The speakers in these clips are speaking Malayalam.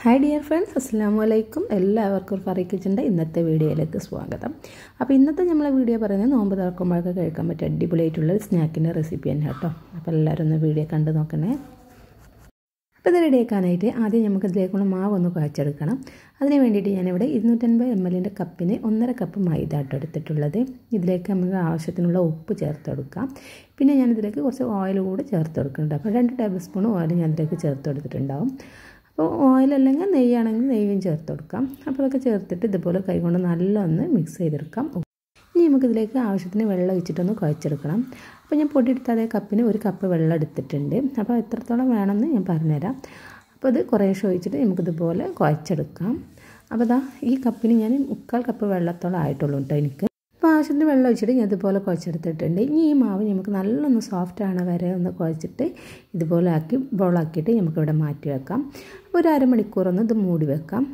ഹായ് ഡിയർ ഫ്രണ്ട്സ് അസ്സാം വലൈക്കും എല്ലാവർക്കും ഫറി കിച്ചൻ്റെ ഇന്നത്തെ വീഡിയോയിലേക്ക് സ്വാഗതം അപ്പോൾ ഇന്നത്തെ നമ്മളെ വീഡിയോ പറയുന്നത് നോമ്പ് തുറക്കുമ്പോഴൊക്കെ കഴിക്കാൻ പറ്റിയ അടിപൊളിയായിട്ടുള്ള സ്നാക്കിൻ്റെ റെസിപ്പി തന്നെ കേട്ടോ അപ്പോൾ എല്ലാവരും ഒന്ന് വീഡിയോ കണ്ടു നോക്കണേ അപ്പോൾ ഇത് റെഡിയാക്കാനായിട്ട് ആദ്യം നമുക്ക് ഇതിലേക്കുള്ള മാവ് ഒന്ന് കുഴച്ചെടുക്കണം അതിന് വേണ്ടിയിട്ട് ഞാനിവിടെ ഇരുന്നൂറ്റൻപത് എം എല്ലിൻ്റെ കപ്പിന് ഒന്നര കപ്പ് മൈദ ആട്ടോ എടുത്തിട്ടുള്ളത് ഇതിലേക്ക് നമുക്ക് ആവശ്യത്തിനുള്ള ഉപ്പ് ചേർത്ത് കൊടുക്കാം പിന്നെ ഞാനിതിലേക്ക് കുറച്ച് ഓയിൽ കൂടി ചേർത്ത് കൊടുക്കുന്നുണ്ട് അപ്പോൾ രണ്ട് ടേബിൾ സ്പൂൺ ഓയിൽ ഞാനിതിലേക്ക് ചേർത്ത് കൊടുത്തിട്ടുണ്ടാവും അപ്പോൾ ഓയിൽ അല്ലെങ്കിൽ നെയ്യാണെങ്കിൽ നെയ്യും ചേർത്ത് കൊടുക്കാം അപ്പോൾ അതൊക്കെ ചേർത്തിട്ട് ഇതുപോലെ കൈകൊണ്ട് നല്ലൊന്ന് മിക്സ് ചെയ്തെടുക്കാം ഇനി നമുക്കിതിലേക്ക് ആവശ്യത്തിന് വെള്ളം ഒഴിച്ചിട്ടൊന്ന് കുഴച്ചെടുക്കണം അപ്പോൾ ഞാൻ പൊടി എടുത്ത അതേ കപ്പിന് ഒരു കപ്പ് വെള്ളം എടുത്തിട്ടുണ്ട് അപ്പോൾ എത്രത്തോളം വേണമെന്ന് ഞാൻ പറഞ്ഞുതരാം അപ്പോൾ ഇത് കുറേ ഒഴിച്ചിട്ട് നമുക്കിതുപോലെ കുഴച്ചെടുക്കാം അപ്പോൾ ഇതാ ഈ കപ്പിന് ഞാൻ മുക്കാൽ കപ്പ് വെള്ളത്തോളം ആയിട്ടുള്ളൂ കേട്ടോ എനിക്ക് ആവശ്യത്തിന് വെള്ളം ഒഴിച്ചിട്ട് ഞാൻ ഇതുപോലെ കുഴച്ചെടുത്തിട്ടുണ്ട് ഇനി ഈ മാവ് നമുക്ക് നല്ലൊന്ന് സോഫ്റ്റാണ് വരെ ഒന്ന് കുഴച്ചിട്ട് ഇതുപോലെ ആക്കി ബോളാക്കിയിട്ട് നമുക്കിവിടെ മാറ്റി വെക്കാം ഒരു അരമണിക്കൂറൊന്ന് ഇത് മൂടി വെക്കാം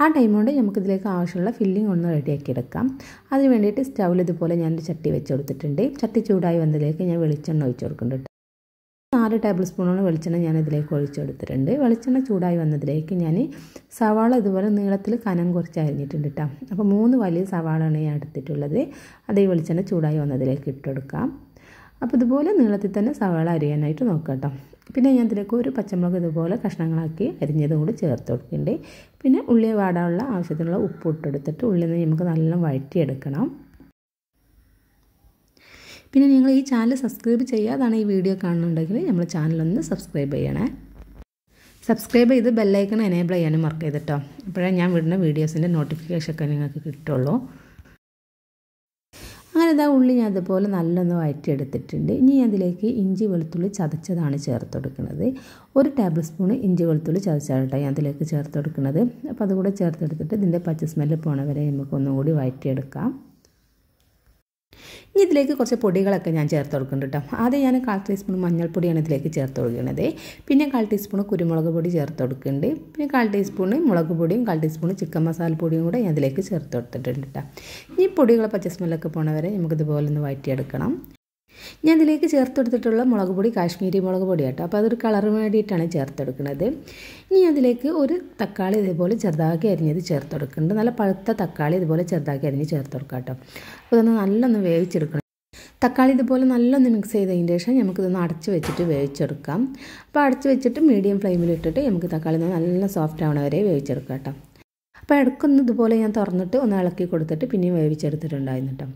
ആ ടൈം കൊണ്ട് നമുക്കിതിലേക്ക് ആവശ്യമുള്ള ഫില്ലിംഗ് ഒന്ന് റെഡിയാക്കി എടുക്കാം അതിന് വേണ്ടിയിട്ട് സ്റ്റൗവിൽ ഇതുപോലെ ഞാൻ ചട്ടി വെച്ച് കൊടുത്തിട്ടുണ്ട് ചട്ടി ചൂടായി വന്നതിലേക്ക് ഞാൻ വെളിച്ചെണ്ണ ഒഴിച്ച് കൊടുക്കുന്നുണ്ട് നാല് ടേബിൾ സ്പൂണോളം വെളിച്ചെണ്ണ ഞാൻ ഇതിലേക്ക് ഒഴിച്ചെടുത്തിട്ടുണ്ട് വെളിച്ചെണ്ണ ചൂടായി വന്നതിലേക്ക് ഞാൻ സവാള ഇതുപോലെ നീളത്തിൽ കനം കുറച്ച് അരിഞ്ഞിട്ടുണ്ട് കേട്ടോ അപ്പോൾ മൂന്ന് വലിയ സവാളയാണ് ഞാൻ എടുത്തിട്ടുള്ളത് അത് ഈ വെളിച്ചെണ്ണ ചൂടായി വന്നതിലേക്ക് ഇട്ടെടുക്കാം അപ്പോൾ ഇതുപോലെ നീളത്തിൽ തന്നെ സവാള അരിയാനായിട്ട് നോക്കാം കേട്ടോ പിന്നെ ഞാൻ ഇതിലേക്ക് ഒരു പച്ചമുളക് ഇതുപോലെ കഷ്ണങ്ങളാക്കി അരിഞ്ഞതും കൂടി ചേർത്ത് കൊടുക്കുന്നുണ്ട് പിന്നെ ഉള്ളി വാടാനുള്ള ആവശ്യത്തിനുള്ള ഉപ്പ് ഇട്ടെടുത്തിട്ട് നിന്ന് നമുക്ക് നല്ല വഴറ്റിയെടുക്കണം പിന്നെ നിങ്ങൾ ഈ ചാനൽ സബ്സ്ക്രൈബ് ചെയ്യാതാണ് ഈ വീഡിയോ കാണുന്നുണ്ടെങ്കിൽ നമ്മൾ ചാനലൊന്ന് സബ്സ്ക്രൈബ് ചെയ്യണേ സബ്സ്ക്രൈബ് ചെയ്ത് ബെല്ലൈക്കൺ എനേബിൾ ചെയ്യാനും മറക്ക് ചെയ്തിട്ടോ അപ്പോഴേ ഞാൻ വിടുന്ന വീഡിയോസിൻ്റെ നോട്ടിഫിക്കേഷൻ ഒക്കെ നിങ്ങൾക്ക് കിട്ടുള്ളൂ അങ്ങനെ ഇതാ ഉള്ളി ഞാൻ അതുപോലെ നല്ലൊന്ന് എടുത്തിട്ടുണ്ട് ഇനി അതിലേക്ക് ഇഞ്ചി വെളുത്തുള്ളി ചതച്ചതാണ് ചേർത്ത് കൊടുക്കുന്നത് ഒരു ടേബിൾ സ്പൂൺ ഇഞ്ചി വെളുത്തുള്ളി ചതച്ചാട്ടെ ഞാൻ അതിലേക്ക് ചേർത്ത് കൊടുക്കുന്നത് അപ്പോൾ അതുകൂടെ ചേർത്തെടുത്തിട്ട് ഇതിൻ്റെ പച്ച സ്മെല്ല് പോണവരെ നമുക്കൊന്നും കൂടി വഴറ്റിയെടുക്കാം ഇനി ഇതിലേക്ക് കുറച്ച് പൊടികളൊക്കെ ഞാൻ ചേർത്ത് കൊടുക്കുന്നുണ്ട് കേട്ടോ ആദ്യം ഞാൻ കാൽ ടീസ്പൂൺ മഞ്ഞൾപ്പൊടിയാണ് ഇതിലേക്ക് ചേർത്ത് കൊടുക്കുന്നത് പിന്നെ കാൽ ടീസ്പൂൺ കുരുമുളക് പൊടി ചേർത്ത് കൊടുക്കുന്നുണ്ട് പിന്നെ കാൽ ടീസ്പൂൺ മുളക് പൊടിയും കാൽ ടീസ്പൂൺ ചിക്കൻ മസാല പൊടിയും കൂടെ ഞാൻ ഇതിലേക്ക് ചേർത്ത് കൊടുത്തിട്ടുണ്ട് കേട്ടോ ഇനി പൊടികൾ പച്ച സ്മെല്ലൊക്കെ പോണവരെ നമുക്കിതുപോലെ ഒന്ന് വഴറ്റിയെടുക്കണം ഞാൻ ഇതിലേക്ക് ചേർത്തെടുത്തിട്ടുള്ള മുളക് പൊടി കാശ്മീരി മുളക് പൊടി കേട്ടോ അപ്പോൾ അതൊരു കളറ് വേണ്ടിയിട്ടാണ് ചേർത്തെടുക്കുന്നത് ഇനി അതിലേക്ക് ഒരു തക്കാളി ഇതേപോലെ ചെറുതാക്കി അരിഞ്ഞത് ചേർത്തെടുക്കുന്നുണ്ട് നല്ല പഴുത്ത തക്കാളി ഇതുപോലെ ചെറുതാക്കി അരിഞ്ഞ് ചേർത്തെടുക്കാം കേട്ടോ അപ്പോൾ ഇതൊന്ന് നല്ലൊന്ന് വേവിച്ചെടുക്കണം തക്കാളി ഇതുപോലെ നല്ലൊന്ന് മിക്സ് ചെയ്തതിന് ശേഷം നമുക്കിതൊന്ന് അടച്ച് വെച്ചിട്ട് വേവിച്ചെടുക്കാം അപ്പോൾ അടച്ച് വെച്ചിട്ട് മീഡിയം ഫ്ലെയിമിൽ ഇട്ടിട്ട് നമുക്ക് തക്കാളി നല്ല സോഫ്റ്റ് ആവണ വരെ വേവിച്ചെടുക്കാം കേട്ടോ അപ്പോൾ ഇടയ്ക്കൊന്ന് ഇതുപോലെ ഞാൻ തുറന്നിട്ട് ഒന്ന് ഇളക്കി കൊടുത്തിട്ട് പിന്നെയും വേവിച്ചെടുത്തിട്ടുണ്ടായിരുന്നു കേട്ടോ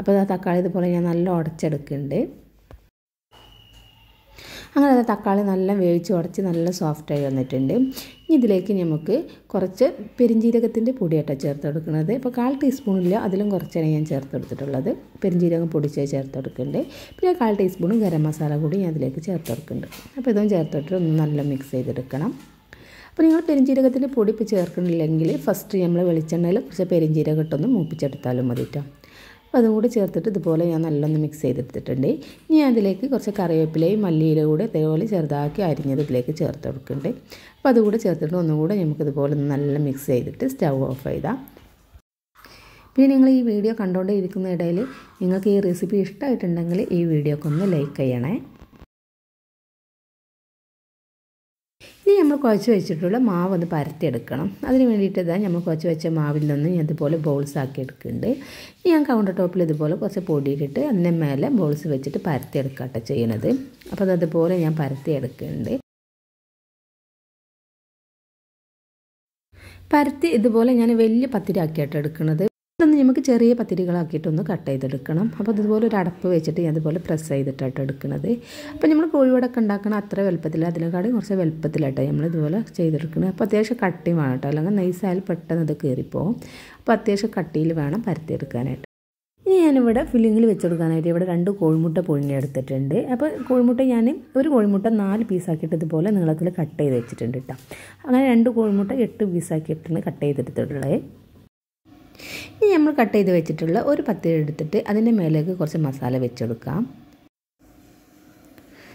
അപ്പോൾ ആ തക്കാളി ഇതുപോലെ ഞാൻ നല്ല ഉടച്ചെടുക്കുന്നുണ്ട് അങ്ങനെ അത് തക്കാളി നല്ല വേവിച്ച് ഉടച്ച് നല്ല സോഫ്റ്റായി വന്നിട്ടുണ്ട് ഇനി ഇതിലേക്ക് നമുക്ക് കുറച്ച് പെരിഞ്ജീരകത്തിൻ്റെ പൊടിയായിട്ടാണ് ചേർത്ത് കൊടുക്കുന്നത് ഇപ്പോൾ കാൽ ടീസ്പൂണില്ല അതിലും കുറച്ചാണ് ഞാൻ ചേർത്ത് കൊടുത്തിട്ടുള്ളത് പെരിഞ്ജീരകം പൊടിച്ച് ചേർത്ത് കൊടുക്കുന്നുണ്ട് പിന്നെ കാൽ ടീസ്പൂണും ഗരം മസാല കൂടി ഞാൻ അതിലേക്ക് ചേർത്ത് കൊടുക്കുന്നുണ്ട് അപ്പോൾ ഇതും ചേർത്തിട്ട് ഒന്ന് നല്ല മിക്സ് ചെയ്തെടുക്കണം അപ്പോൾ നിങ്ങൾ പെരിഞ്ജീരകത്തിൻ്റെ പൊടി ഇപ്പോൾ ചേർക്കണില്ലെങ്കിൽ ഫസ്റ്റ് നമ്മൾ വെളിച്ചെണ്ണയിൽ കുറച്ച് പെരിഞ്ജീരകം മൂപ്പിച്ചെടുത്താലും മതി കേട്ടോ അപ്പോൾ അതും കൂടി ചേർത്തിട്ട് ഇതുപോലെ ഞാൻ നല്ലൊന്ന് മിക്സ് ചെയ്തെടുത്തിട്ടുണ്ട് ഇനി അതിലേക്ക് കുറച്ച് കറിവേപ്പിലയും മല്ലിയിലും കൂടെ ഇതേപോലെ ചെറുതാക്കി അരിഞ്ഞത് ഇതിലേക്ക് ചേർത്ത് കൊടുക്കുന്നുണ്ട് അപ്പോൾ അതുകൂടെ ചേർത്തിട്ട് ഒന്നുകൂടെ നമുക്കിതുപോലെ നല്ല മിക്സ് ചെയ്തിട്ട് സ്റ്റൗ ഓഫ് ചെയ്താൽ പിന്നെ നിങ്ങൾ ഈ വീഡിയോ കണ്ടുകൊണ്ടേ ഇരിക്കുന്ന ഇടയിൽ നിങ്ങൾക്ക് ഈ റെസിപ്പി ഇഷ്ടമായിട്ടുണ്ടെങ്കിൽ ഈ വീഡിയോക്കൊന്ന് ലൈക്ക് ചെയ്യണേ കുഴച്ച് വെച്ചിട്ടുള്ള മാവ് ഒന്ന് പരത്തിയെടുക്കണം അതിന് വേണ്ടിയിട്ട് ഇതാ നമ്മൾ കുഴച്ച് വെച്ച മാവിൽ നിന്ന് ഞാൻ ഇതുപോലെ ബോൾസ് ആക്കി എടുക്കുന്നുണ്ട് ഞാൻ കൗണ്ടർ ടോപ്പിൽ ഇതുപോലെ കുറച്ച് പൊടിയിട്ടിട്ട് അതിൻ്റെ മേലെ ബോൾസ് വെച്ചിട്ട് പരത്തിയെടുക്കാട്ടോ ചെയ്യണത് അപ്പോൾ അതുപോലെ ഞാൻ പരത്തിയെടുക്കുന്നുണ്ട് പരത്തി ഇതുപോലെ ഞാൻ വലിയ പത്തിരാക്കിയിട്ട് എടുക്കുന്നത് ഇതൊന്ന് നമുക്ക് ചെറിയ പത്തിരികളാക്കിയിട്ടൊന്ന് കട്ട് ചെയ്തെടുക്കണം അപ്പോൾ അതുപോലെ ഒരു അടപ്പ് വെച്ചിട്ട് ഞാൻ അതുപോലെ പ്രസ് ചെയ്തിട്ടാട്ടോ എടുക്കുന്നത് അപ്പോൾ നമ്മൾ കോഴിവടക്കം ഉണ്ടാക്കണം അത്ര വലുപ്പത്തിൽ അതിനെക്കാളും കുറച്ച് വലുപ്പത്തിലാട്ടോ നമ്മൾ ഇതുപോലെ ചെയ്തെടുക്കുന്നത് അപ്പോൾ അത്യാവശ്യം കട്ടി വേണം കേട്ടോ അല്ലെങ്കിൽ നൈസായാൽ പെട്ടെന്ന് അത് കയറിപ്പോവും അപ്പോൾ അത്യാവശ്യം കട്ടിയിൽ വേണം പരത്തിയെടുക്കാനായിട്ട് ഇനി ഞാനിവിടെ ഫില്ലിങ്ങിൽ വെച്ചെടുക്കാനായിട്ട് ഇവിടെ രണ്ട് കോഴിമുട്ട പുഴുങ്ങിയെടുത്തിട്ടുണ്ട് അപ്പോൾ കോഴിമുട്ട ഞാൻ ഒരു കോഴിമുട്ട നാല് പീസാക്കിയിട്ട് ഇതുപോലെ നീളത്തിൽ കട്ട് ചെയ്ത് വെച്ചിട്ടുണ്ട് കേട്ടോ അങ്ങനെ രണ്ട് കോഴിമുട്ട എട്ട് പീസാക്കിയിട്ടാണ് കട്ട് ചെയ്തെടുത്തിട്ടുള്ളത് ഇനി നമ്മൾ കട്ട് ചെയ്ത് വെച്ചിട്ടുള്ള ഒരു പത്തിരി എടുത്തിട്ട് അതിൻ്റെ മേലേക്ക് കുറച്ച് മസാല വെച്ചെടുക്കാം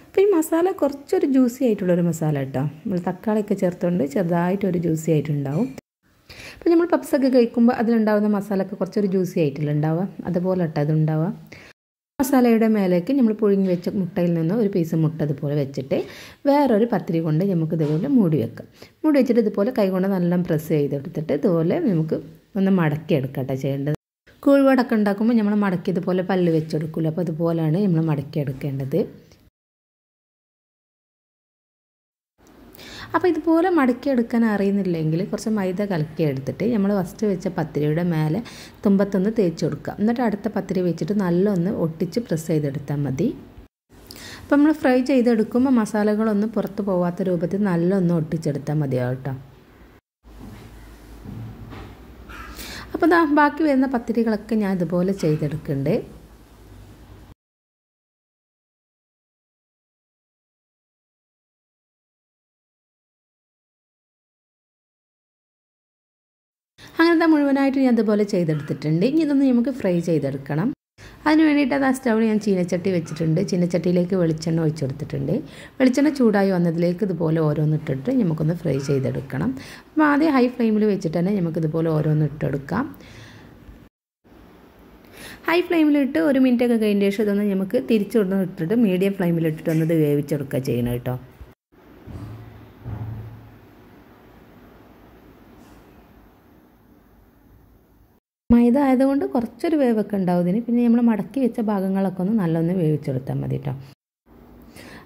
അപ്പോൾ ഈ മസാല കുറച്ചൊരു ജ്യൂസി ആയിട്ടുള്ളൊരു മസാല കേട്ടോ നമ്മൾ തക്കാളിയൊക്കെ ചേർത്തുകൊണ്ട് ചെറുതായിട്ടൊരു ജ്യൂസി ആയിട്ടുണ്ടാവും അപ്പോൾ നമ്മൾ പപ്സൊക്കെ കഴിക്കുമ്പോൾ അതിലുണ്ടാവുന്ന മസാലയൊക്കെ കുറച്ചൊരു ജ്യൂസി ആയിട്ടുള്ള ഉണ്ടാവുക അതുപോലെ കേട്ടോ അതുണ്ടാവുക മസാലയുടെ മേലേക്ക് നമ്മൾ പുഴുങ്ങി വെച്ച മുട്ടയിൽ നിന്ന് ഒരു പീസ് മുട്ട ഇതുപോലെ വെച്ചിട്ട് വേറൊരു പത്തിരി കൊണ്ട് നമുക്ക് ഇതുപോലെ മൂടി വെക്കാം മൂടി വെച്ചിട്ട് ഇതുപോലെ കൈകൊണ്ട് നല്ല പ്രസ് ചെയ്തെടുത്തിട്ട് ഇതുപോലെ നമുക്ക് ഒന്ന് മടക്കിയെടുക്കട്ടെ ചെയ്യേണ്ടത് കൂഴുവടക്കം ഉണ്ടാക്കുമ്പോൾ നമ്മൾ മടക്കിയതുപോലെ പല്ല് വെച്ചെടുക്കില്ല അപ്പോൾ അതുപോലെയാണ് നമ്മൾ മടക്കിയെടുക്കേണ്ടത് അപ്പോൾ ഇതുപോലെ മടക്കിയെടുക്കാൻ അറിയുന്നില്ലെങ്കിൽ കുറച്ച് മൈദ കലക്കി എടുത്തിട്ട് നമ്മൾ ഫസ്റ്റ് വെച്ച പത്തിരിയുടെ മേലെ തുമ്പത്തൊന്ന് തേച്ച് കൊടുക്കുക എന്നിട്ട് അടുത്ത പത്തിരി വെച്ചിട്ട് നല്ലൊന്ന് ഒട്ടിച്ച് പ്രസ് ചെയ്തെടുത്താൽ മതി അപ്പോൾ നമ്മൾ ഫ്രൈ ചെയ്തെടുക്കുമ്പോൾ മസാലകളൊന്നും പുറത്ത് പോവാത്ത രൂപത്തിൽ നല്ലൊന്ന് ഒട്ടിച്ചെടുത്താൽ മതിയാവട്ടോ അപ്പോൾ ദാ ബാക്കി വരുന്ന പത്തിരികളൊക്കെ ഞാൻ ഇതുപോലെ ചെയ്തെടുക്കുന്നുണ്ട് അങ്ങനത്തെ മുഴുവനായിട്ട് ഞാൻ ഇതുപോലെ ചെയ്തെടുത്തിട്ടുണ്ട് ഇനി ഇതൊന്ന് നമുക്ക് ഫ്രൈ ചെയ്തെടുക്കണം അതിന് വേണ്ടിയിട്ട് അത് ആ സ്റ്റൗവിൽ ഞാൻ ചീനച്ചട്ടി വെച്ചിട്ടുണ്ട് ചീനച്ചട്ടിയിലേക്ക് വെളിച്ചെണ്ണ ഒഴിച്ചു കൊടുത്തിട്ടുണ്ട് വെളിച്ചെണ്ണ ചൂടായി വന്നതിലേക്ക് ഇതുപോലെ ഓരോന്നിട്ടിട്ട് നമുക്കൊന്ന് ഫ്രൈ ചെയ്തെടുക്കണം അപ്പോൾ ആദ്യം ഹൈ ഫ്ലെയിമിൽ വെച്ചിട്ട് തന്നെ നമുക്കിതുപോലെ ഓരോന്നിട്ടെടുക്കാം ഹൈ ഫ്ലെയിമിലിട്ട് ഒരു മിനിറ്റൊക്കെ കഴിഞ്ഞ ശേഷം ഇതൊന്ന് നമുക്ക് തിരിച്ചു ഇട്ടിട്ട് മീഡിയം ഫ്ലെയിമിലിട്ടിട്ട് ഇത് വേവിച്ചെടുക്കുക ചെയ്യണം കേട്ടോ മൈദ ആയതുകൊണ്ട് കുറച്ചൊരു വേവൊക്കെ ഉണ്ടാവും ഇതിന് പിന്നെ നമ്മൾ മടക്കി വെച്ച ഭാഗങ്ങളൊക്കെ ഒന്ന് നല്ലൊന്ന് വേവിച്ചെടുത്താൽ മതി കേട്ടോ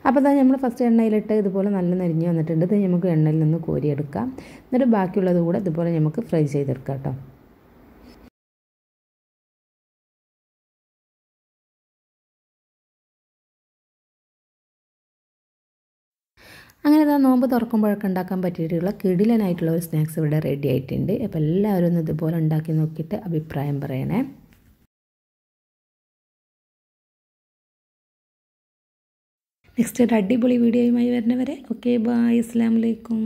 അപ്പോൾ അതാ നമ്മൾ ഫസ്റ്റ് എണ്ണയിലിട്ട് ഇതുപോലെ നല്ല നരിഞ്ഞ് വന്നിട്ടുണ്ട് ഇത് നമുക്ക് എണ്ണയിൽ നിന്ന് കോരിയെടുക്കാം എന്നിട്ട് ബാക്കിയുള്ളത് കൂടെ ഇതുപോലെ നമുക്ക് ഫ്രൈ ചെയ്തെടുക്കാം കേട്ടോ അങ്ങനെ ഇതാ നോമ്പ് തുറക്കുമ്പോഴൊക്കെ ഉണ്ടാക്കാൻ പറ്റിയിട്ടുള്ള കിടിലനായിട്ടുള്ള ഒരു സ്നാക്സ് ഇവിടെ റെഡി ആയിട്ടുണ്ട് അപ്പോൾ എല്ലാവരും ഒന്ന് ഇതുപോലെ ഉണ്ടാക്കി നോക്കിയിട്ട് അഭിപ്രായം പറയണേ നെക്സ്റ്റ് ഒരു അടിപൊളി വീഡിയോയുമായി വരുന്നവരെ ഓക്കെ ബായ് അസ്സാം വലൈക്കും